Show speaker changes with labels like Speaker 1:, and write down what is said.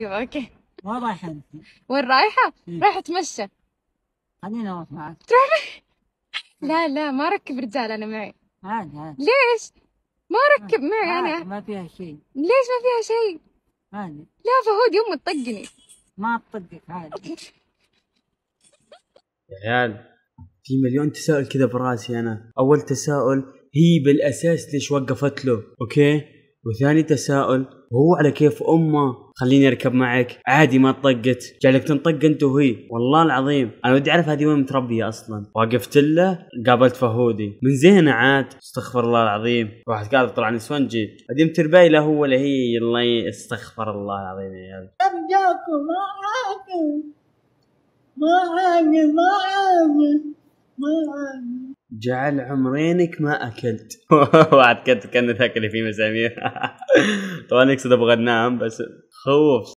Speaker 1: أيوة، اوكي ما رايحة وين رايحة؟ إيه. رايحة اتمشى خليني نروح معك تروحي لا لا ما ركب رجال انا معي عادي عادي ليش؟ ما ركب معي انا
Speaker 2: ما فيها شيء
Speaker 1: ليش ما فيها شيء؟ عادي لا
Speaker 2: فهود يوم تطقني ما تطقك عادي
Speaker 3: يا عيال في مليون تساؤل كذا براسي انا اول تساؤل هي بالاساس ليش وقفت له اوكي وثاني تساؤل هو على كيف امه خليني اركب معك عادي ما طقت جالك تنطق انت وهي والله العظيم انا ودي اعرف هذه وين متربيه اصلا وقفت له قابلت فهودي من زينه عاد استغفر الله العظيم واحد قال طلع نسونجي قديم ترباي لا هو ولا هي الله استغفر الله العظيم يا
Speaker 4: عيال
Speaker 5: ما ما ما ما
Speaker 4: جعل عمرينك ما اكلت واحد
Speaker 5: كنت كان تاكل فيه مسامير طبعا اقصد ابغى انام بس 和我